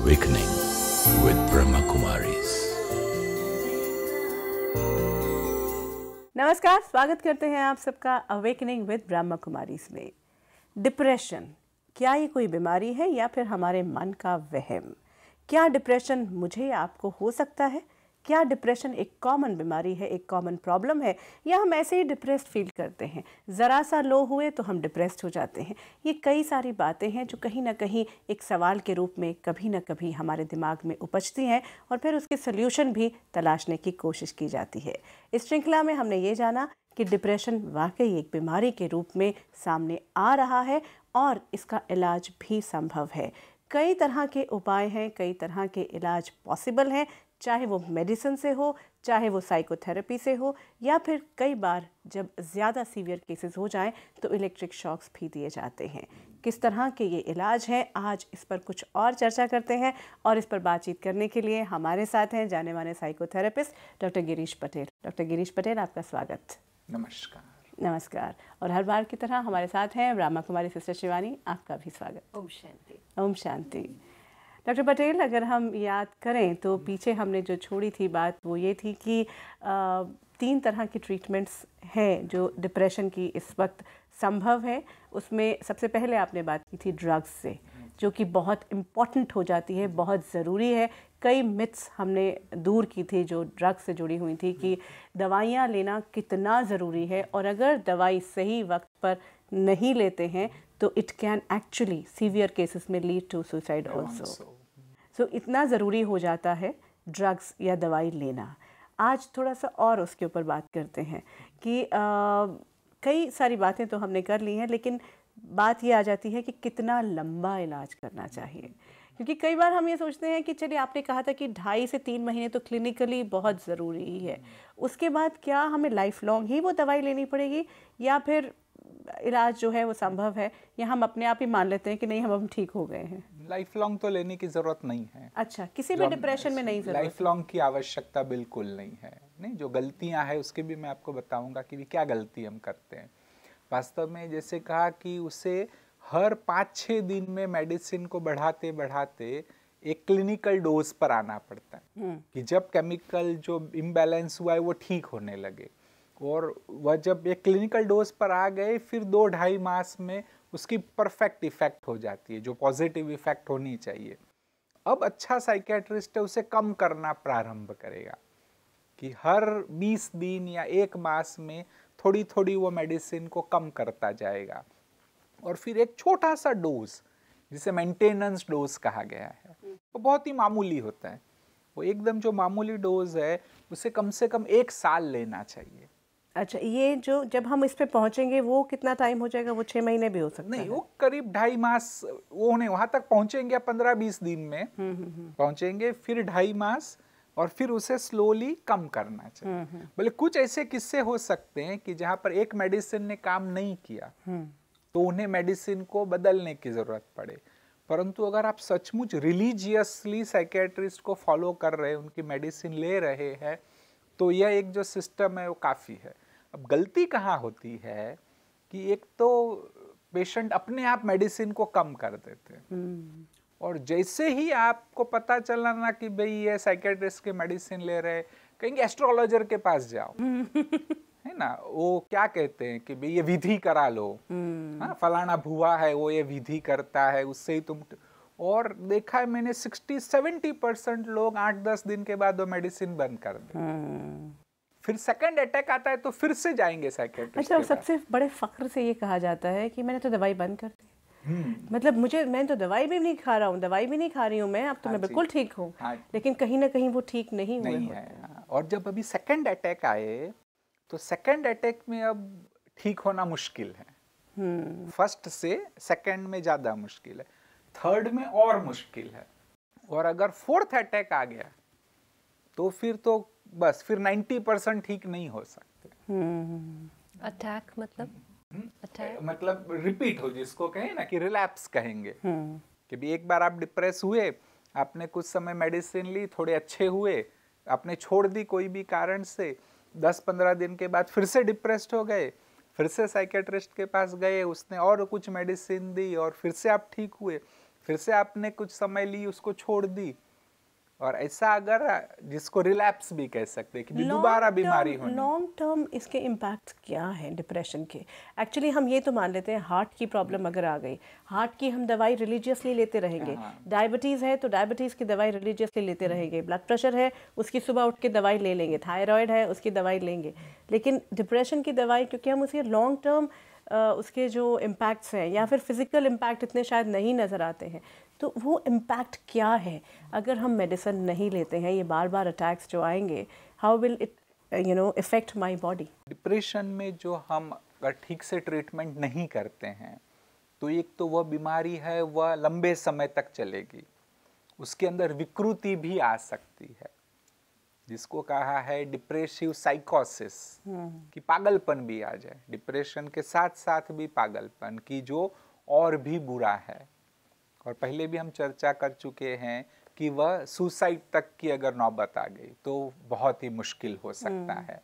Awakening with Brahma Kumaris. नमस्कार स्वागत करते हैं आप सबका अवेकनिंग विद ब्रह्मा कुमारी में डिप्रेशन क्या ये कोई बीमारी है या फिर हमारे मन का वहम क्या डिप्रेशन मुझे आपको हो सकता है क्या डिप्रेशन एक कॉमन बीमारी है एक कॉमन प्रॉब्लम है या हम ऐसे ही डिप्रेस्ड फील करते हैं ज़रा सा लो हुए तो हम डिप्रेस्ड हो जाते हैं ये कई सारी बातें हैं जो कहीं ना कहीं एक सवाल के रूप में कभी ना कभी हमारे दिमाग में उपजती हैं और फिर उसके सल्यूशन भी तलाशने की कोशिश की जाती है इस श्रृंखला में हमने ये जाना कि डिप्रेशन वाकई एक बीमारी के रूप में सामने आ रहा है और इसका इलाज भी संभव है कई तरह के उपाय हैं कई तरह के इलाज पॉसिबल हैं चाहे वो मेडिसिन से हो चाहे वो साइकोथेरेपी से हो या फिर कई बार जब ज़्यादा सीवियर केसेस हो जाएं तो इलेक्ट्रिक शॉक्स भी दिए जाते हैं किस तरह के ये इलाज हैं आज इस पर कुछ और चर्चा करते हैं और इस पर बातचीत करने के लिए हमारे साथ हैं जाने माने psychotherapist doctor Girish Patel doctor Girish Patel आपका स्वागत नमस्कार नमस्कार और हर बार की तरह हमारे साथ हैं ब्रह्मा कुमारी सिस्टर शिवानी आपका भी स्वागत ओम शांति ओम शांति डॉक्टर पटेल अगर हम याद करें तो पीछे हमने जो छोड़ी थी बात वो ये थी कि तीन तरह की ट्रीटमेंट्स हैं जो डिप्रेशन की इस वक्त संभव है उसमें सबसे पहले आपने बात की थी ड्रग्स से जो कि बहुत इम्पॉर्टेंट हो जाती है बहुत ज़रूरी है कई मिथ्स हमने दूर की थी जो ड्रग्स से जुड़ी हुई थी कि दवाइयाँ लेना कितना ज़रूरी है और अगर दवाई सही वक्त पर नहीं लेते हैं तो it can actually severe cases में lead to suicide also so इतना ज़रूरी हो जाता है ड्रग्स या दवाई लेना आज थोड़ा सा और उसके ऊपर बात करते हैं कि आ, कई सारी बातें तो हमने कर ली हैं लेकिन बात ये आ जाती है कि कितना लंबा इलाज करना चाहिए क्योंकि कई बार हम ये सोचते हैं कि चलिए आपने कहा था कि ढाई से तीन महीने तो क्लिनिकली बहुत ज़रूरी ही है hmm. उसके बाद क्या हमें लाइफ लॉन्ग ही वो दवाई लेनी पड़ेगी या फिर इलाज जो है वो संभव है या हम अपने आप ही मान लेते हैं कि नहीं हम हम ठीक हो गए हैं लाइफ लॉन्ग तो लेने की जरूरत नहीं है अच्छा किसी भी डिप्रेशन में नहीं लाइफ लॉन्ग की आवश्यकता बिल्कुल नहीं है नहीं जो गलतियां हैं उसके भी मैं आपको बताऊंगा कि क्या गलती हम करते हैं वास्तव में जैसे कहा कि उसे हर पाँच छः दिन में मेडिसिन को बढ़ाते बढ़ाते एक क्लिनिकल डोज पर आना पड़ता है हम्म। कि जब केमिकल जो इम्बैलेंस हुआ है वो ठीक होने लगे और वह जब एक क्लिनिकल डोज पर आ गए फिर दो ढाई मास में उसकी परफेक्ट इफ़ेक्ट हो जाती है जो पॉजिटिव इफ़ेक्ट होनी चाहिए अब अच्छा साइकेट्रिस्ट है उसे कम करना प्रारंभ करेगा कि हर 20 दिन या एक मास में थोड़ी थोड़ी वो मेडिसिन को कम करता जाएगा और फिर एक छोटा सा डोज जिसे मेंटेनेंस डोज कहा गया है वो तो बहुत ही मामूली होता है वो एकदम जो मामूली डोज है उसे कम से कम एक साल लेना चाहिए अच्छा ये जो जब हम इस पे पहुंचेंगे वो कितना टाइम हो जाएगा वो छः महीने भी हो सकता नहीं है? वो करीब ढाई मास वो होने वहाँ तक पहुंचेंगे पंद्रह बीस दिन में हम्म, हम्म, हम्म। पहुंचेंगे फिर ढाई मास और फिर उसे स्लोली कम करना चाहिए बोले कुछ ऐसे किस्से हो सकते हैं कि जहाँ पर एक मेडिसिन ने काम नहीं किया तो उन्हें मेडिसिन को बदलने की ज़रूरत पड़े परंतु अगर आप सचमुच रिलीजियसली साइकेट्रिस्ट को फॉलो कर रहे हैं उनकी मेडिसिन ले रहे हैं तो यह एक जो सिस्टम है वो काफ़ी है अब गलती कहाँ होती है कि एक तो पेशेंट अपने आप मेडिसिन को कम कर देते हैं हम्म। और जैसे ही आपको पता चला ना कि भाई ये साइकेट्रिस्ट के मेडिसिन ले रहे कहेंगे एस्ट्रोलॉजर के पास जाओ है ना वो क्या कहते हैं कि भाई ये विधि करा लो हम्म। हाँ फलाना भुआ है वो ये विधि करता है उससे ही तुम और देखा है मैंने सिक्सटी सेवेंटी परसेंट लोग आठ दस दिन के बाद वो मेडिसिन बंद कर दे हम्म। फिर सेकंड अटैक आता है तो फिर से जाएंगे साइकेट्रिस्ट अच्छा सबसे बड़े फख्र से ये कहा जाता है कि मैंने तो दवाई बंद कर दी हम्म। मतलब मुझे मैं तो दवाई भी नहीं खा रहा हूँ दवाई भी नहीं खा रही हूँ मैं अब तो हाँ मैं बिल्कुल ठीक हूँ हाँ लेकिन कहीं ना कहीं वो ठीक नहीं, नहीं है हाँ। और जब अभी सेकेंड अटैक आए तो सेकेंड अटैक में अब ठीक होना मुश्किल है फर्स्ट हम्म। से सेकेंड में ज़्यादा मुश्किल है थर्ड में और मुश्किल है और अगर फोर्थ अटैक आ गया तो फिर तो बस फिर 90 परसेंट ठीक नहीं हो सकते अटैक हम्म। मतलब अटैक हम्म। मतलब रिपीट हो जिसको कहें ना कि रिलैप्स कहेंगे हम्म। कि भी एक बार आप डिप्रेस हुए आपने कुछ समय मेडिसिन ली थोड़े अच्छे हुए आपने छोड़ दी कोई भी कारण से दस पंद्रह दिन के बाद फिर से डिप्रेस्ड हो गए फिर से साइकेट्रिस्ट के पास गए उसने और कुछ मेडिसिन दी और फिर से आप ठीक हुए फिर से आपने कुछ समय ली उसको छोड़ दी और ऐसा अगर जिसको रिलैप्स भी कह सकते हैं कि दोबारा बीमारी हो लॉन्ग टर्म इसके इम्पैक्ट क्या हैं डिप्रेशन के एक्चुअली हम ये तो मान लेते हैं हार्ट की प्रॉब्लम अगर आ गई हार्ट की हम दवाई रिलीजियसली लेते रहेंगे डायबिटीज़ हाँ। है तो डायबिटीज़ की दवाई रिलीजियसली लेते रहेंगे ब्लड प्रेशर है उसकी सुबह उठ के दवाई ले लेंगे थायराइड है उसकी दवाई लेंगे लेकिन डिप्रेशन की दवाई क्योंकि हम उसे लॉन्ग टर्म उसके जो इम्पैक्ट्स हैं या फिर फिज़िकल इम्पैक्ट इतने शायद नहीं नज़र आते हैं तो वो इम्पैक्ट क्या है अगर हम मेडिसिन नहीं लेते हैं ये बार बार अटैक्स जो आएंगे how will it you know effect my body depression में जो हम अगर ठीक से ट्रीटमेंट नहीं करते हैं तो एक तो वह बीमारी है वह लंबे समय तक चलेगी उसके अंदर विकृति भी आ सकती है जिसको कहा है डिप्रेसिव हम्म। साइकोसिस कि पागलपन भी आ जाए डिप्रेशन के साथ साथ भी पागलपन की जो और भी बुरा है और पहले भी हम चर्चा कर चुके हैं कि वह सुसाइड तक की अगर नौबत आ गई तो बहुत ही मुश्किल हो सकता हम्म। है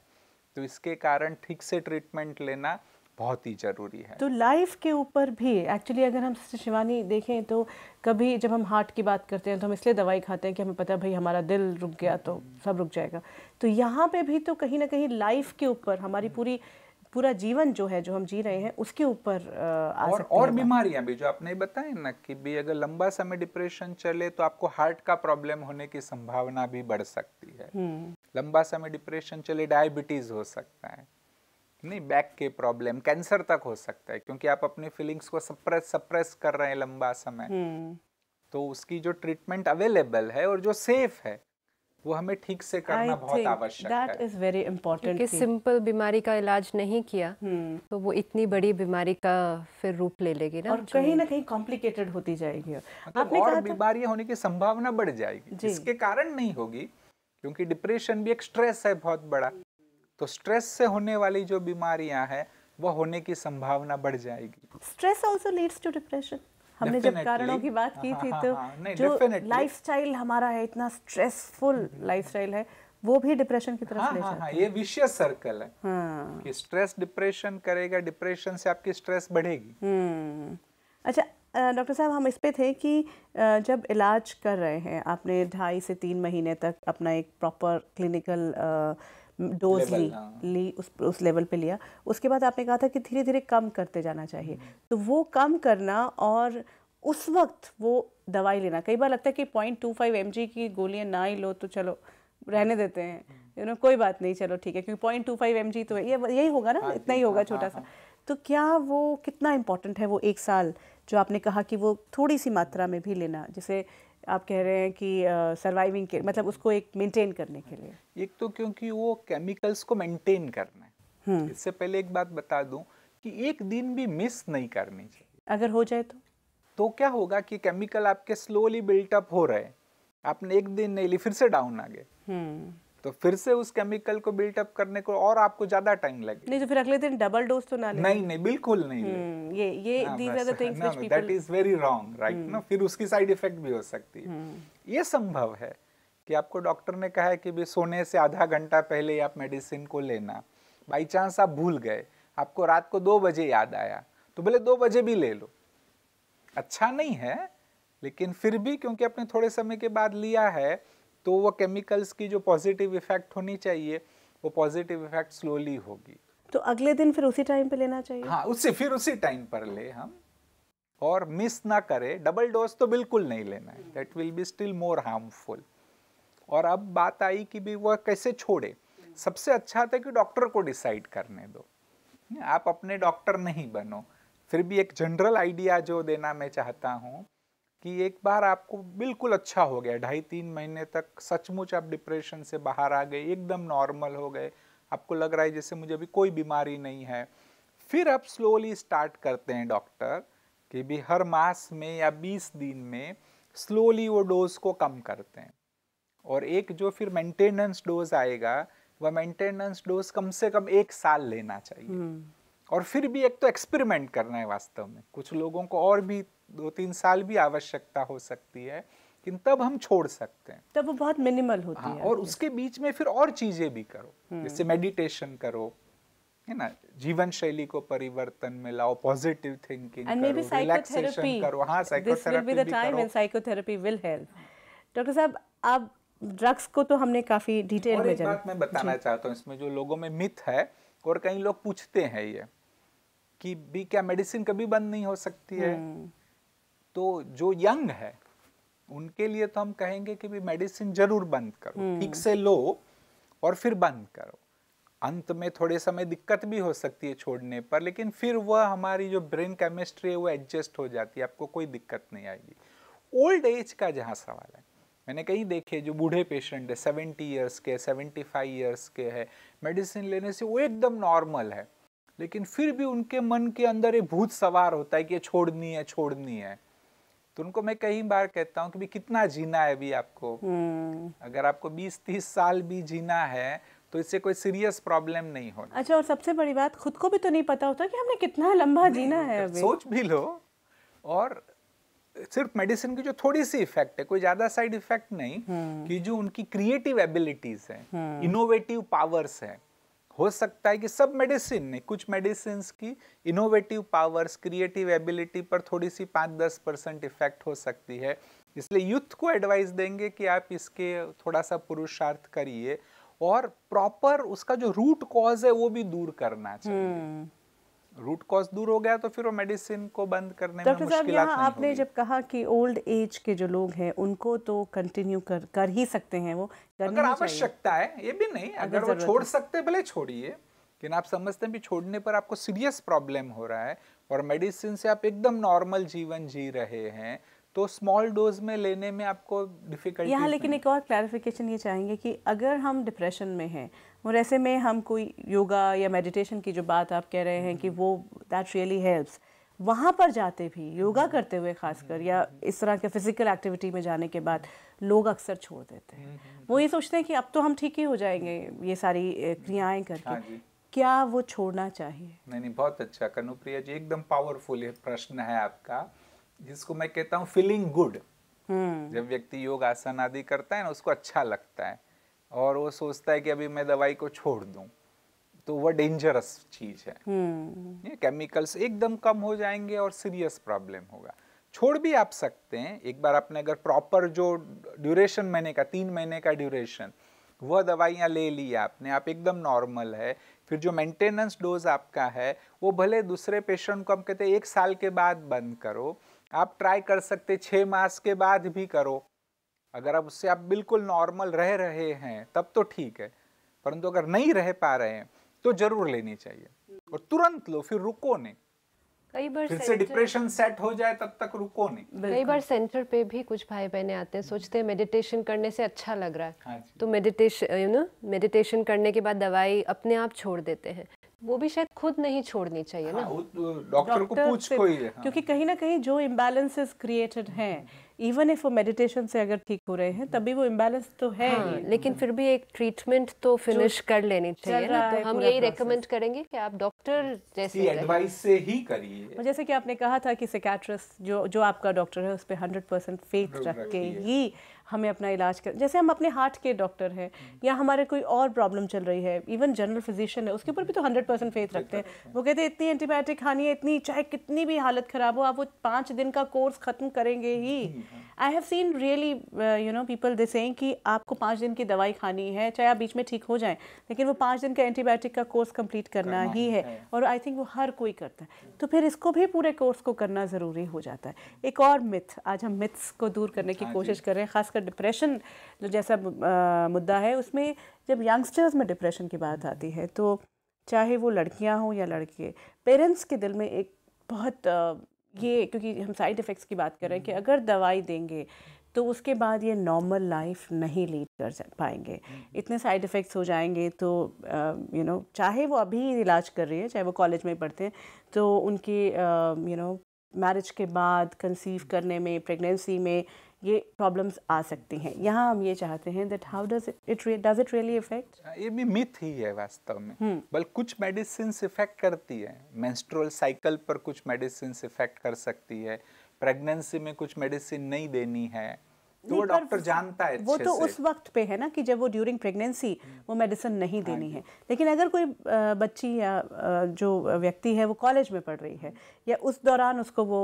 तो इसके कारण ठीक से ट्रीटमेंट लेना बहुत ही ज़रूरी है तो लाइफ के ऊपर भी एक्चुअली अगर हम शिवानी देखें तो कभी जब हम हार्ट की बात करते हैं तो हम इसलिए दवाई खाते हैं कि हमें पता है भाई हमारा दिल रुक गया तो सब रुक जाएगा तो यहाँ पे भी तो कहीं ना कहीं लाइफ के ऊपर हमारी हम्म। पूरी पूरा जीवन जो है जो हम जी रहे हैं उसके ऊपर आ और, और बीमारियां भी जो आपने बताया ना कि भी अगर लंबा समय डिप्रेशन चले तो आपको हार्ट का प्रॉब्लम होने की संभावना भी बढ़ सकती है हम्म। लंबा समय डिप्रेशन चले डायबिटीज हो सकता है नहीं बैक के प्रॉब्लम कैंसर तक हो सकता है क्योंकि आप अपनी फीलिंग्स को सप्रेस सप्रेस कर रहे हैं लंबा समय हम्म। तो उसकी जो ट्रीटमेंट अवेलेबल है और जो सेफ है वो हमें ठीक से करना I बहुत आवश्यक that है इज वेरी इम्पोर्टेंट क्योंकि सिंपल बीमारी का इलाज नहीं किया hmm. तो वो इतनी बड़ी बीमारी का फिर रूप ले लेगी ना और कहीं ना कहीं कॉम्प्लिकेटेड होती जाएगी मतलब आपने और बीमारी होने की संभावना बढ़ जाएगी जिसके कारण नहीं होगी क्योंकि डिप्रेशन भी एक स्ट्रेस है बहुत बड़ा तो स्ट्रेस से होने वाली जो बीमारियां हैं वो होने की संभावना बढ़ जाएगी stress also leads to depression हमने जब कारणों की बात की हाँ, थी हाँ, तो हाँ, जो लाइफस्टाइल हमारा है इतना स्ट्रेसफुल लाइफस्टाइल है वो भी डिप्रेशन की तरफ हाँ, ले हाँ, हाँ, ये विशियस सर्कल है कि स्ट्रेस डिप्रेशन करेगा डिप्रेशन से आपकी स्ट्रेस बढ़ेगी हम्म। अच्छा डॉक्टर साहब हम इस पे थे कि जब इलाज कर रहे हैं आपने ढाई से तीन महीने तक अपना एक प्रॉपर क्लिनिकल डोज ली हाँ। ली उस उस लेवल पे लिया उसके बाद आपने कहा था कि धीरे धीरे कम करते जाना चाहिए तो वो कम करना और उस वक्त वो दवाई लेना कई बार लगता है कि point two five M G की गोलियाँ ना ही लो तो चलो रहने देते हैं हम्म। यू नो कोई बात नहीं चलो ठीक है क्योंकि point two five M G तो ये यही होगा ना हाँ इतना ही होगा हाँ, छोटा सा तो क्या वो कितना इम्पोर्टेंट है वो एक साल जो आपने कहा कि वो थोड़ी सी मात्रा में भी लेना जैसे आप कह रहे हैं कि सर्वाइविंग के मतलब उसको एक मेंटेन करने के लिए एक तो क्योंकि वो केमिकल्स को मेंटेन करना है हम्म। इससे पहले एक बात बता दूं कि एक दिन भी मिस नहीं करनी चाहिए अगर हो जाए तो तो क्या होगा कि केमिकल आपके स्लोली अप हो रहे आपने एक दिन नहीं ली फिर से डाउन आ गए हम्म। तो फिर से उस केमिकल को बिल्टअप करने को और आपको ज्यादा टाइम लगे नहीं तो फिर अगले दिन डबल डोज तो ना ले नहीं नहीं बिल्कुल नहीं हम्म, ये ये these are the things which people that is very wrong right ना फिर उसकी साइड इफेक्ट भी हो सकती है हम्म। ये संभव है कि आपको डॉक्टर ने कहा है कि भी सोने से आधा घंटा पहले आप मेडिसिन को लेना बाई चांस आप भूल गए आपको रात को दो बजे याद आया तो बोले दो बजे भी ले लो अच्छा नहीं है लेकिन फिर भी क्योंकि आपने थोड़े समय के बाद लिया है तो वो केमिकल्स की जो पॉजिटिव इफेक्ट होनी चाहिए वो पॉजिटिव इफेक्ट स्लोली होगी तो अगले दिन फिर उसी टाइम पे लेना चाहिए हाँ उसी फिर उसी टाइम पर ले हम और मिस ना करें डबल डोज तो बिल्कुल नहीं लेना है that will be still more harmful और अब बात आई कि भी वह कैसे छोड़े सबसे अच्छा था कि डॉक्टर को डिसाइड करने दो आप अपने डॉक्टर नहीं बनो फिर भी एक जनरल आइडिया जो देना मैं चाहता हूँ कि एक बार आपको बिल्कुल अच्छा हो गया ढाई तीन महीने तक सचमुच आप डिप्रेशन से बाहर आ गए एकदम नॉर्मल हो गए आपको लग रहा है जैसे मुझे अभी कोई बीमारी नहीं है फिर आप स्लोली स्टार्ट करते हैं डॉक्टर कि भी हर मास में या बीस दिन में स्लोली वो डोज को कम करते हैं और एक जो फिर मेंटेनेंस डोज आएगा वह मेंटेनेंस डोज कम से कम एक साल लेना चाहिए हम्म। और फिर भी एक तो एक्सपेरिमेंट करना है वास्तव में कुछ लोगों को और भी दो तीन साल भी आवश्यकता हो सकती है लेकिन तब हम छोड़ सकते हैं तब वो बहुत मिनिमल होती हाँ, है और उसके बीच में फिर और चीजें भी करो हम्म। जैसे मेडिटेशन करो है ना जीवन शैली को परिवर्तन में लाओ पॉजिटिव थिंकिंग करो साइकोथेरेपी विल हेल्प डॉक्टर साहब आप ड्रग्स को तो हमने काफी डिटेल में जाना मैं बताना चाहता हूँ इसमें जो लोगों में मिथ है और कई लोग पूछते हैं ये कि भी क्या मेडिसिन कभी बंद नहीं हो सकती है हम्म। तो जो यंग है उनके लिए तो हम कहेंगे कि भी मेडिसिन जरूर बंद करो हम्म। ठीक से लो और फिर बंद करो अंत में थोड़े समय दिक्कत भी हो सकती है छोड़ने पर लेकिन फिर वह हमारी जो ब्रेन केमिस्ट्री है वो एडजस्ट हो जाती है आपको कोई दिक्कत नहीं आएगी ओल्ड एज का जहाँ सवाल है मैंने कहीं देखे जो बूढ़े पेशेंट है सेवेंटी ईयर्स के सेवेंटी फाइव ईयर्स के है मेडिसिन लेने से वो एकदम नॉर्मल है लेकिन फिर भी उनके मन के अंदर ये भूत सवार होता है कि ये छोड़नी है छोड़नी है तो उनको मैं कई बार कहता हूँ कि भी कितना जीना है अभी आपको हम्म। अगर आपको 20-30 साल भी जीना है तो इससे कोई सीरियस प्रॉब्लम नहीं होना अच्छा और सबसे बड़ी बात खुद को भी तो नहीं पता होता कि हमने कितना लंबा जीना है तो अभी सोच भी लो और सिर्फ मेडिसिन की जो थोड़ी सी इफेक्ट है कोई ज्यादा साइड इफेक्ट नहीं हम्म। कि जो उनकी क्रिएटिव एबिलिटीज है इनोवेटिव पावर्स है हो सकता है कि सब मेडिसिन ने कुछ मेडिसिन की इनोवेटिव पावर्स क्रिएटिव एबिलिटी पर थोड़ी सी पाँच दस परसेंट इफेक्ट हो सकती है इसलिए यूथ को एडवाइस देंगे कि आप इसके थोड़ा सा पुरुषार्थ करिए और प्रॉपर उसका जो रूट कॉज है वो भी दूर करना चाहिए हम्म। रूट कॉज दूर हो गया तो फिर वो मेडिसिन को बंद करने में मुश्किल यहाँ आपने जब कहा कि ओल्ड एज के जो लोग हैं उनको तो कंटिन्यू कर कर ही सकते हैं वो अगर आवश्यकता है ये भी नहीं अगर, अगर वो छोड़ सकते भले छोड़िए लेकिन आप समझते हैं भी छोड़ने पर आपको सीरियस प्रॉब्लम हो रहा है और मेडिसिन से आप एकदम नॉर्मल जीवन जी रहे हैं तो स्मॉल डोज में लेने में आपको डिफिकल्टी यहाँ लेकिन एक और क्लैरिफिकेशन ये चाहेंगे कि अगर हम डिप्रेशन में हैं और ऐसे में हम कोई योगा या मेडिटेशन की जो बात आप कह रहे हैं कि हम्म। वो दैट रियली हेल्प्स वहाँ पर जाते भी योगा हम्म। करते हुए खासकर हम्म। या इस तरह के फिजिकल एक्टिविटी में जाने के बाद लोग अक्सर छोड़ देते हैं वो ये सोचते हैं कि अब तो हम ठीक ही हो जाएंगे ये सारी क्रियाएं करके हाँ क्या वो छोड़ना चाहिए नहीं नहीं बहुत अच्छा कनुप्रिया जी एकदम पावरफुल प्रश्न है आपका जिसको मैं कहता हूँ फीलिंग गुड हम्म। जब व्यक्ति योग आसन आदि करता है ना उसको अच्छा लगता है और वो सोचता है कि अभी मैं दवाई को छोड़ दूँ तो वह डेंजरस चीज है हम्म। ये केमिकल्स एकदम कम हो जाएंगे और सीरियस प्रॉब्लम होगा छोड़ भी आप सकते हैं एक बार आपने अगर प्रॉपर जो ड्यूरेशन महीने का तीन महीने का ड्यूरेशन वह दवाइयाँ ले ली आपने आप एकदम नॉर्मल है फिर जो मेंटेनेंस डोज आपका है वो भले दूसरे पेशेंट को हम कहते हैं एक साल के बाद बंद करो आप ट्राई कर सकते छः मास के बाद भी करो अगर आप उससे आप बिल्कुल नॉर्मल रह रहे हैं तब तो ठीक है परंतु अगर नहीं रह पा रहे हैं तो जरूर लेनी चाहिए और तुरंत लो फिर रुको नहीं कई बार फिर से डिप्रेशन सेट हो जाए तब तक रुको नहीं कई बार सेंटर पे भी कुछ भाई बहने आते हैं सोचते हैं मेडिटेशन करने से अच्छा लग रहा है हाँ तो मेडिटेशन यू नो मेडिटेशन करने के बाद दवाई अपने आप छोड़ देते हैं वो भी शायद खुद नहीं छोड़नी चाहिए हाँ, ना डॉक्टर तो को पूछ कोई हाँ। क्योंकि कहीं ना कहीं जो इम्बैलेंसेस क्रिएटेड हैं इवन इफ वो मेडिटेशन से अगर ठीक हो रहे हैं तभी वो इम्बेलेंस तो है हाँ, लेकिन फिर भी एक ट्रीटमेंट तो फिनिश कर लेनी चाहिए ना तो हम यही रेकमेंड करेंगे कि आप डॉक्टर जैसे एडवाइस से ही करिए जैसे कि आपने कहा था कि सिकेट्रिस्ट जो जो आपका डॉक्टर है उस पर हंड्रेड परसेंट फेथ रख के ही हमें अपना इलाज कर जैसे हम अपने हार्ट के डॉक्टर हैं हम्म। या हमारे कोई और प्रॉब्लम चल रही है इवन जनरल फिजिशियन है उसके ऊपर भी तो हंड्रेड परसेंट फेथ रखते हैं वो कहते हैं इतनी एंटीबायोटिक खानी है इतनी चाहे कितनी भी हालत ख़राब हो आप वो पाँच दिन का कोर्स ख़त्म करेंगे ही I have seen really you know people this saying कि आपको पाँच दिन की दवाई खानी है चाहे आप बीच में ठीक हो जाएं लेकिन वो पाँच दिन का एंटीबायोटिक का कोर्स कंप्लीट करना ही है और आई थिंक वो हर कोई करता है हम्म। तो फिर इसको भी पूरे कोर्स को करना ज़रूरी हो जाता है एक और मिथ आज हम मिथ्स को दूर करने की हाँ कोशिश कर रहे हैं खासकर डिप्रेशन जो जैसा मुद्दा है उसमें जब यंगस्टर्स में डिप्रेशन की बात आती है तो चाहे वो लड़कियां हों या लड़के पेरेंट्स के दिल में एक बहुत ये क्योंकि हम साइड इफ़ेक्ट्स की बात कर रहे हैं कि हम्म। अगर दवाई देंगे तो उसके बाद ये नॉर्मल लाइफ नहीं लीड कर पाएंगे हम्म। इतने साइड इफ़ेक्ट्स हो जाएंगे तो यू नो चाहे वो अभी इलाज कर रही है चाहे वो कॉलेज में पढ़ते हैं तो उनकी यू नो मैरिज के बाद कंसीव करने में प्रेगनेंसी में ये प्रॉब्लम्स आ सकती हैं यहाँ हम ये चाहते हैं that how does it does it really effect ये भी मिथ ही है वास्तव में हम्म। बल कुछ मेडिसिन इफेक्ट करती है मेंस्ट्रुअल साइकिल पर कुछ मेडिसिन इफेक्ट कर सकती है प्रेगनेंसी में कुछ मेडिसिन नहीं देनी है तो वो डॉक्टर जानता है वो तो उस वक्त पे है ना कि जब वो ड्यूरिंग हम्म। प्रेगनेंसी वो मेडिसिन नहीं हाँ देनी है लेकिन अगर कोई बच्ची या जो व्यक्ति है वो कॉलेज में पढ़ रही है या उस दौरान उसको वो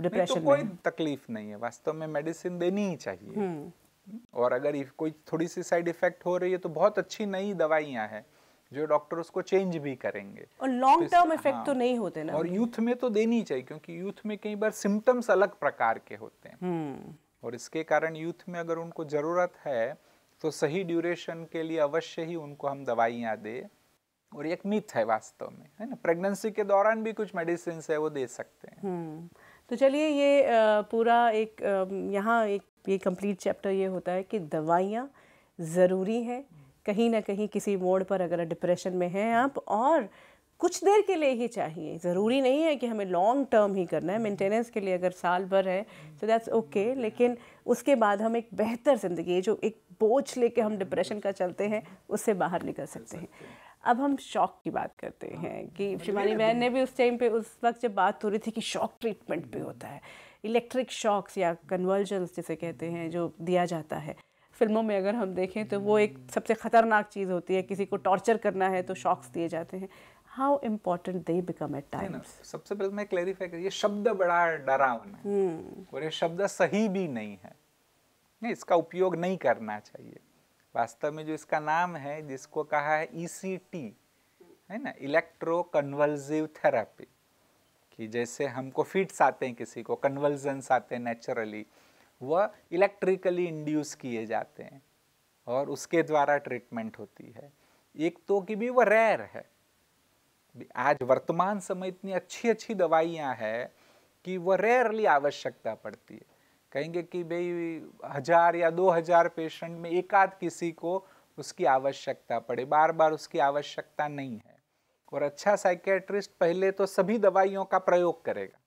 डिप्रेशन तो कोई तकलीफ नहीं है वास्तव में मेडिसिन देनी ही चाहिए हम्म। हम्म। और अगर कोई थोड़ी सी साइड इफेक्ट हो रही है तो बहुत अच्छी नई दवाइयाँ हैं जो डॉक्टर उसको चेंज भी करेंगे और लॉन्ग टर्म इफेक्ट तो, तो हाँ। नहीं होते ना और यूथ में तो देनी चाहिए क्योंकि यूथ में कई बार सिम्टम्स अलग प्रकार के होते हैं और इसके कारण यूथ में अगर उनको ज़रूरत है तो सही ड्यूरेशन के लिए अवश्य ही उनको हम दवाइयाँ दें और एक मिथ है वास्तव में है ना प्रेगनेंसी के दौरान भी कुछ मेडिसिन है वो दे सकते हैं हम्म, तो चलिए ये पूरा एक यहाँ एक ये कंप्लीट चैप्टर ये होता है कि दवाइयाँ ज़रूरी हैं कहीं ना कहीं किसी मोड़ पर अगर डिप्रेशन में हैं आप और कुछ देर के लिए ही चाहिए ज़रूरी नहीं है कि हमें लॉन्ग टर्म ही करना है मेंटेनेंस के लिए अगर साल भर है तो दैट्स ओके लेकिन उसके बाद हम एक बेहतर ज़िंदगी जो एक बोझ लेके हम डिप्रेशन का चलते हैं उससे बाहर निकल सकते हैं अब हम शॉक की बात करते हैं कि हाँ, शिवानी बहन ने भी उस टाइम पे उस वक्त जब बात हो रही थी कि शॉक ट्रीटमेंट पे होता है इलेक्ट्रिक शॉक्स या कन्वर्जन्स जिसे कहते हैं जो दिया जाता है फिल्मों में अगर हम देखें तो वो एक सबसे ख़तरनाक चीज़ होती है किसी को टॉर्चर करना है तो शॉक्स दिए जाते हैं how important they become at times सबसे पहले तो मैं क्लैरिफाई कर ये शब्द बड़ा डरावना है hmm. और ये शब्द सही भी नहीं है नहीं इसका उपयोग नहीं करना चाहिए वास्तव में जो इसका नाम है जिसको कहा है ई e है ना इलेक्ट्रो कन्वल्जिव थेरापी कि जैसे हमको फिट्स आते हैं किसी को कन्वल्जन्स आते हैं नेचुरली वह इलेक्ट्रिकली इंड्यूस किए जाते हैं और उसके द्वारा ट्रीटमेंट होती है एक तो कि भी वह रेयर है आज वर्तमान समय इतनी अच्छी अच्छी दवाइयाँ हैं कि वह रेयरली आवश्यकता पड़ती है कहेंगे कि भाई हजार या दो हजार पेशेंट में एक आध किसी को उसकी आवश्यकता पड़े बार बार उसकी आवश्यकता नहीं है और अच्छा साइकेट्रिस्ट पहले तो सभी दवाइयों का प्रयोग करेगा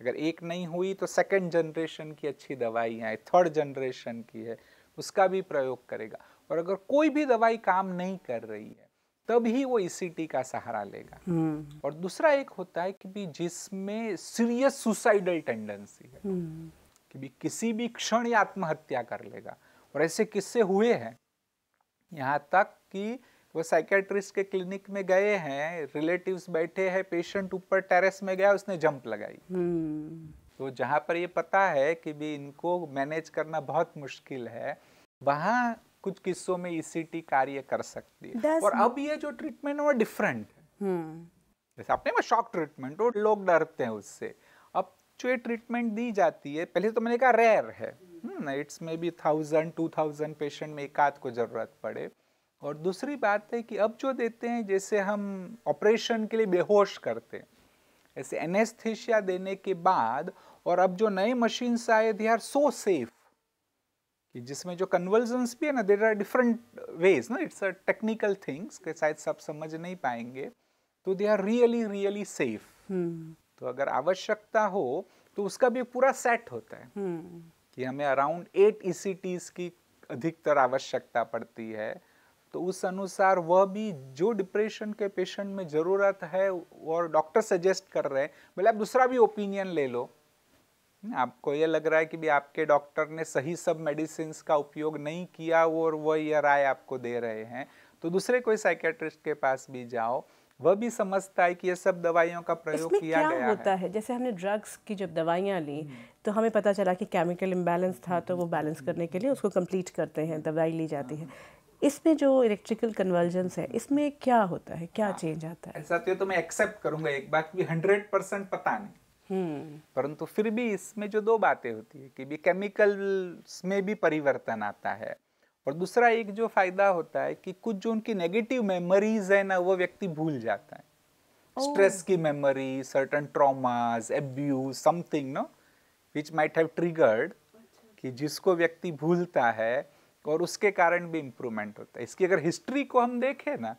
अगर एक नहीं हुई तो सेकेंड जनरेशन की अच्छी दवाइयाँ थर्ड जनरेशन की है उसका भी प्रयोग करेगा और अगर कोई भी दवाई काम नहीं कर रही है तभी वो ईसीटी का सहारा लेगा हम्म। और दूसरा एक होता है कि भी जिसमें सीरियस सुसाइडल टेंडेंसी है हम्म। कि भी किसी भी क्षण या आत्महत्या कर लेगा और ऐसे किससे हुए हैं यहाँ तक कि वो साइकेट्रिस्ट के क्लिनिक में गए हैं रिलेटिव्स बैठे हैं पेशेंट ऊपर टेरेस में गया उसने जंप लगाई हम्म। तो जहाँ पर ये पता है कि भी इनको मैनेज करना बहुत मुश्किल है वहाँ कुछ किस्सों में ईसीटी e कार्य कर सकती है और अब ये जो ट्रीटमेंट है वो डिफरेंट है हम्म। जैसे आपने वो शॉक ट्रीटमेंट और लोग डरते हैं उससे अब जो ये ट्रीटमेंट दी जाती है पहले तो मैंने कहा रेयर है it's maybe thousand two thousand patient में एक आध को ज़रूरत पड़े और दूसरी बात है कि अब जो देते हैं जैसे हम ऑपरेशन के लिए बेहोश करते हैं ऐसे एनेस्थीशिया देने के बाद और अब जो नए मशीन्स आए दे आर सो सेफ कि जिसमें जो कन्वर्जन्स भी है ना देर आर डिफरेंट वेज ना इट्स अ टेक्निकल थिंग्स के शायद सब समझ नहीं पाएंगे तो they are really really safe तो अगर आवश्यकता हो तो उसका भी पूरा सेट होता है hmm. कि हमें अराउंड एट ई की अधिकतर आवश्यकता पड़ती है तो उस अनुसार वह भी जो डिप्रेशन के पेशेंट में ज़रूरत है और डॉक्टर सजेस्ट कर रहे हैं बोले मतलब आप दूसरा भी ओपिनियन ले लो आपको ये लग रहा है कि भी आपके डॉक्टर ने सही सब मेडिसिन का उपयोग नहीं किया वो और वह यह राय आपको दे रहे हैं तो दूसरे कोई साइकेट्रिस्ट के पास भी जाओ वह भी समझता है कि ये सब दवाइयों का प्रयोग किया क्या गया होता है? है जैसे हमने ड्रग्स की जब दवाइयाँ ली हम्म। तो हमें पता चला कि केमिकल इम्बेलेंस था तो वो बैलेंस हम्म। करने के लिए उसको कंप्लीट करते हैं दवाई ली जाती है हाँ। इसमें जो इलेक्ट्रिकल कन्वर्जेंस है इसमें क्या होता है क्या हाँ। चेंज आता है ऐसा तो, तो मैं एक्सेप्ट करूंगा एक बात भी हंड्रेड परसेंट पता नहीं हम्म। परंतु फिर भी इसमें जो दो बातें होती है कि भी केमिकल्स में भी परिवर्तन आता है और दूसरा एक जो फायदा होता है कि कुछ जो उनकी नेगेटिव मेमोरीज है ना वो व्यक्ति भूल जाता है स्ट्रेस की memory certain traumas abuse something no which might have triggered कि जिसको व्यक्ति भूलता है और उसके कारण भी इम्प्रूवमेंट होता है इसकी अगर हिस्ट्री को हम देखें ना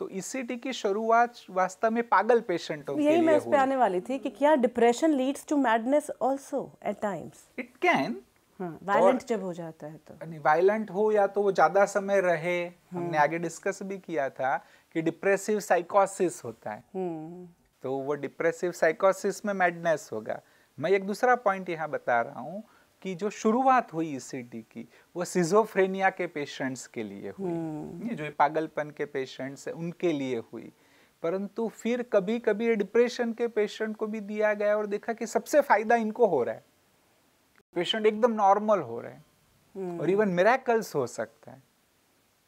तो ईसीटी e की शुरुआत वास्तव में पागल पेशेंटों के लिए मैं इस पे आने वाली थी कि क्या depression leads to madness also at times it can violent जब हो जाता है तो नहीं वायलेंट हो या तो वो ज्यादा समय रहे हाँ। हमने आगे डिस्कस भी किया था कि डिप्रेसिव साइकोसिस होता है हम्म। तो वो डिप्रेसिव साइकोसिस में मैडनेस होगा मैं एक दूसरा पॉइंट यहाँ बता रहा हूँ कि जो शुरुआत हुई इस e की वो सिजोफ्रेनिया के पेशेंट्स के लिए हुई हम्म। ये जो पागलपन के पेशेंट्स हैं उनके लिए हुई परंतु फिर कभी कभी डिप्रेशन के पेशेंट को भी दिया गया और देखा कि सबसे फायदा इनको हो रहा है पेशेंट एकदम नॉर्मल हो रहे हैं हम्म। और इवन मेराकल्स हो सकता है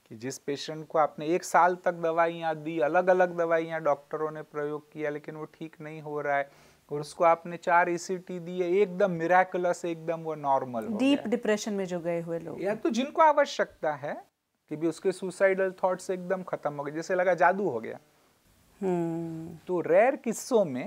कि जिस पेशेंट को आपने एक साल तक दवाइयाँ दी अलग अलग दवाइयाँ डॉक्टरों ने प्रयोग किया लेकिन वो ठीक नहीं हो रहा है और उसको आपने चार ईसीटी e दिए एकदम मिराकुलस एकदम वो नॉर्मल डीप डिप्रेशन में जो गए हुए लोग या तो जिनको आवश्यकता है कि भी उसके सुसाइडल थॉट्स एकदम खत्म हो गए जैसे लगा जादू हो गया हम्म। तो रेयर किस्सों में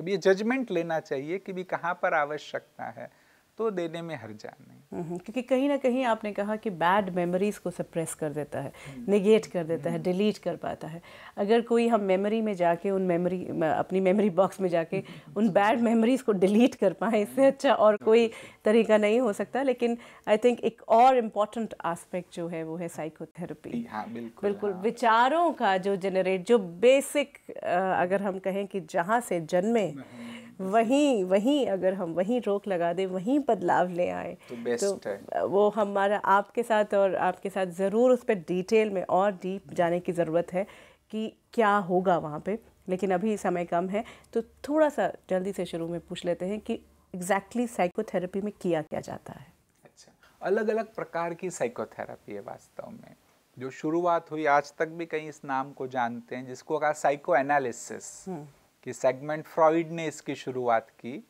अब ये जजमेंट लेना चाहिए कि भी कहाँ पर आवश्यकता है तो देने में हर जाने हम्म, क्योंकि कहीं ना कहीं आपने कहा कि बैड मेमोरीज़ को सप्रेस कर देता है निगेट कर देता है डिलीट हम्म। कर पाता है अगर कोई हम मेमोरी में जाके उन मेमोरी अपनी मेमोरी बॉक्स में जाके उन बैड मेमोरीज़ को डिलीट कर पाए इससे अच्छा और कोई तरीका नहीं हो सकता लेकिन आई थिंक एक और इम्पॉर्टेंट आस्पेक्ट जो है वो है साइकोथेरेपी हाँ, बिल्कुल हाँ। विचारों का जो जनरेट जो बेसिक अगर हम कहें कि जहाँ से जन्मे हम्म। वहीं वहीं अगर हम वहीं रोक लगा दें वहीं बदलाव ले आए तो, बेस्ट तो है। वो हमारा आपके साथ और आपके साथ ज़रूर उस पर डिटेल में और डीप जाने की ज़रूरत है कि क्या होगा वहाँ पे लेकिन अभी समय कम है तो थोड़ा सा जल्दी से शुरू में पूछ लेते हैं कि एग्जैक्टली साइकोथेरेपी में किया क्या जाता है अच्छा अलग अलग प्रकार की साइकोथेरेपी है वास्तव में जो शुरुआत हुई आज तक भी कई इस नाम को जानते हैं जिसको कहा साइको एनालिसिस हम्म। कि सेगमेंट फ्रॉइड ने इसकी शुरुआत की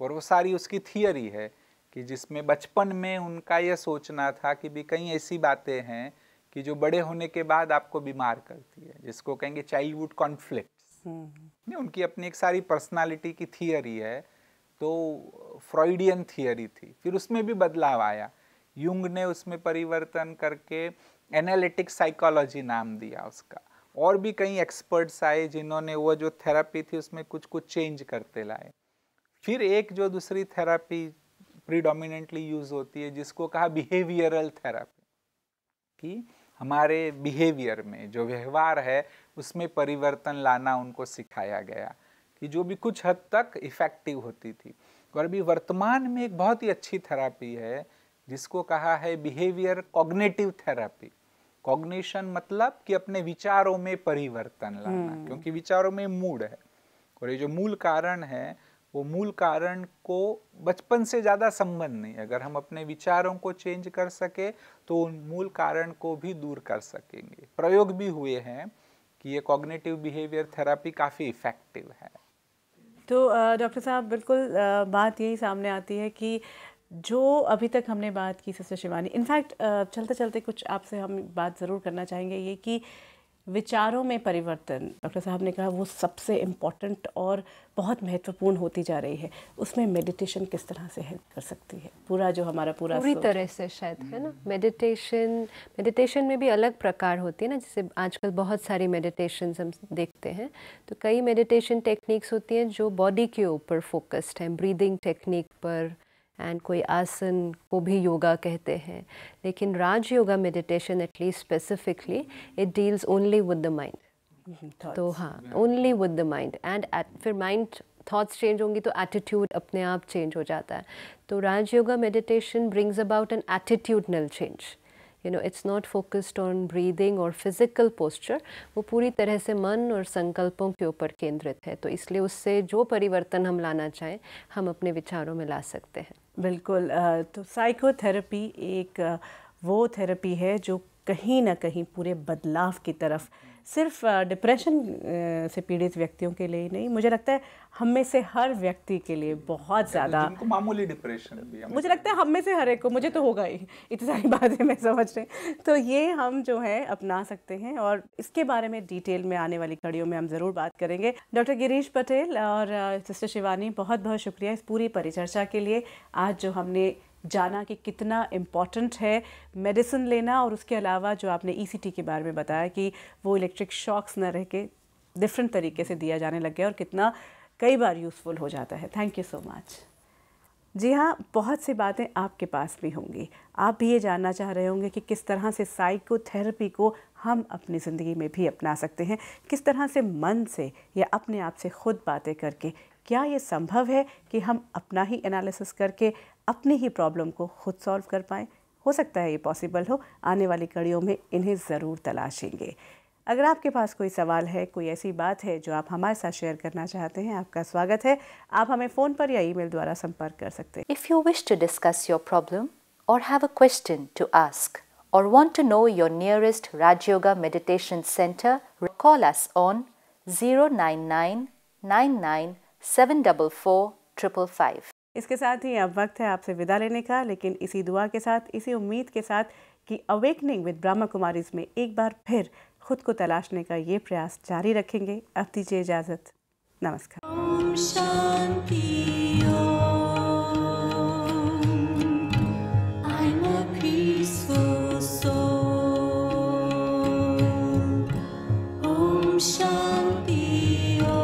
और वो सारी उसकी थियरी है कि जिसमें बचपन में उनका यह सोचना था कि भी कई ऐसी बातें हैं कि जो बड़े होने के बाद आपको बीमार करती है जिसको कहेंगे चाइल्डहुड हम्म। कॉन्फ्लिक्ट नहीं उनकी अपनी एक सारी पर्सनालिटी की थियरी है तो फ्रॉइडियन थियरी थी फिर उसमें भी बदलाव आया युंग ने उसमें परिवर्तन करके एनालिटिक साइकोलॉजी नाम दिया उसका और भी कई एक्सपर्ट्स आए जिन्होंने वो जो थेरापी थी उसमें कुछ कुछ चेंज करते लाए फिर एक जो दूसरी थेरापी प्रीडोमिनेंटली यूज़ होती है जिसको कहा बिहेवियरल थेरापी कि हमारे बिहेवियर में जो व्यवहार है उसमें परिवर्तन लाना उनको सिखाया गया कि जो भी कुछ हद तक इफ़ेक्टिव होती थी और अभी वर्तमान में एक बहुत ही अच्छी थेरापी है जिसको कहा है बिहेवियर कॉग्नेटिव थेरापी कॉग्निशन मतलब कि अपने विचारों में परिवर्तन लाना हम्म। क्योंकि विचारों में मूड है और ये जो मूल कारण है वो मूल कारण को बचपन से ज़्यादा संबंध नहीं अगर हम अपने विचारों को चेंज कर सके तो उन मूल कारण को भी दूर कर सकेंगे प्रयोग भी हुए हैं कि ये कॉग्निटिव बिहेवियर थेरापी काफ़ी इफ़ेक्टिव है तो डॉक्टर साहब बिल्कुल बात यही सामने आती है कि जो अभी तक हमने बात की सिस्टर शिवानी इनफैक्ट चलते चलते कुछ आपसे हम बात ज़रूर करना चाहेंगे ये कि विचारों में परिवर्तन डॉक्टर साहब ने कहा वो सबसे इम्पॉर्टेंट और बहुत महत्वपूर्ण होती जा रही है उसमें मेडिटेशन किस तरह से हेल्प कर सकती है पूरा जो हमारा पूरा पूरी तरह से शायद है ना मेडिटेशन मेडिटेशन में भी अलग प्रकार होती है ना जैसे आजकल बहुत सारी मेडिटेशन हम देखते हैं तो कई मेडिटेशन टेक्निक्स होती हैं जो बॉडी के ऊपर फोकस्ड हैं ब्रीदिंग टेक्निक पर एंड कोई आसन को भी योगा कहते हैं लेकिन Raj yoga meditation at least specifically it deals only with the mind तो हाँ only with the mind and फिर माइंड थॉट्स चेंज होंगी तो एटीट्यूड अपने आप चेंज हो जाता है तो Raj yoga meditation brings about an attitudinal change you know it's not focused on breathing और फिजिकल पोस्चर वो पूरी तरह से मन और संकल्पों के ऊपर केंद्रित है तो इसलिए उससे जो परिवर्तन हम लाना चाहें हम अपने विचारों में ला सकते हैं बिल्कुल तो साइकोथेरेपी एक वो थेरेपी है जो कहीं ना कहीं पूरे बदलाव की तरफ सिर्फ डिप्रेशन से पीड़ित व्यक्तियों के लिए ही नहीं मुझे लगता है हम में से हर व्यक्ति के लिए बहुत ज़्यादा मामूली डिप्रेशन भी मुझे लगता है हम में से हर एक को मुझे तो होगा ही इतनी सारी बातें मैं समझ रही तो ये हम जो है अपना सकते हैं और इसके बारे में डिटेल में आने वाली कड़ियों में हम ज़रूर बात करेंगे डॉक्टर गिरीश पटेल और सिस्टर शिवानी बहुत बहुत शुक्रिया इस पूरी परिचर्चा के लिए आज जो हमने जाना कि कितना इम्पॉर्टेंट है मेडिसिन लेना और उसके अलावा जो आपने ई e के बारे में बताया कि वो इलेक्ट्रिक शॉक्स न रह के डिफरेंट तरीके से दिया जाने लग गया और कितना कई बार यूज़फुल हो जाता है थैंक यू सो मच जी हाँ बहुत सी बातें आपके पास भी होंगी आप भी ये जानना चाह रहे होंगे कि किस तरह से साइकोथेरेपी को हम अपनी ज़िंदगी में भी अपना सकते हैं किस तरह से मन से या अपने आप से खुद बातें करके क्या ये संभव है कि हम अपना ही एनालिसिस करके अपनी ही प्रॉब्लम को खुद सॉल्व कर पाएँ हो सकता है ये पॉसिबल हो आने वाली कड़ियों में इन्हें ज़रूर तलाशेंगे अगर आपके पास कोई सवाल है कोई ऐसी बात है जो आप हमारे साथ शेयर करना चाहते हैं आपका स्वागत है आप हमें फ़ोन पर या ईमेल द्वारा संपर्क कर सकते हैं if you wish to discuss your problem और have a question to ask or meditation centre call your on zero nine nine nine nine seven double four triple five इसके साथ ही अब वक्त है आपसे विदा लेने का लेकिन इसी दुआ के साथ इसी उम्मीद के साथ कि अवेकनिंग विद ब्रह्मा कुमारीज में एक बार फिर खुद को तलाशने का ये प्रयास जारी रखेंगे अब दीजिए इजाज़त नमस्कार शांति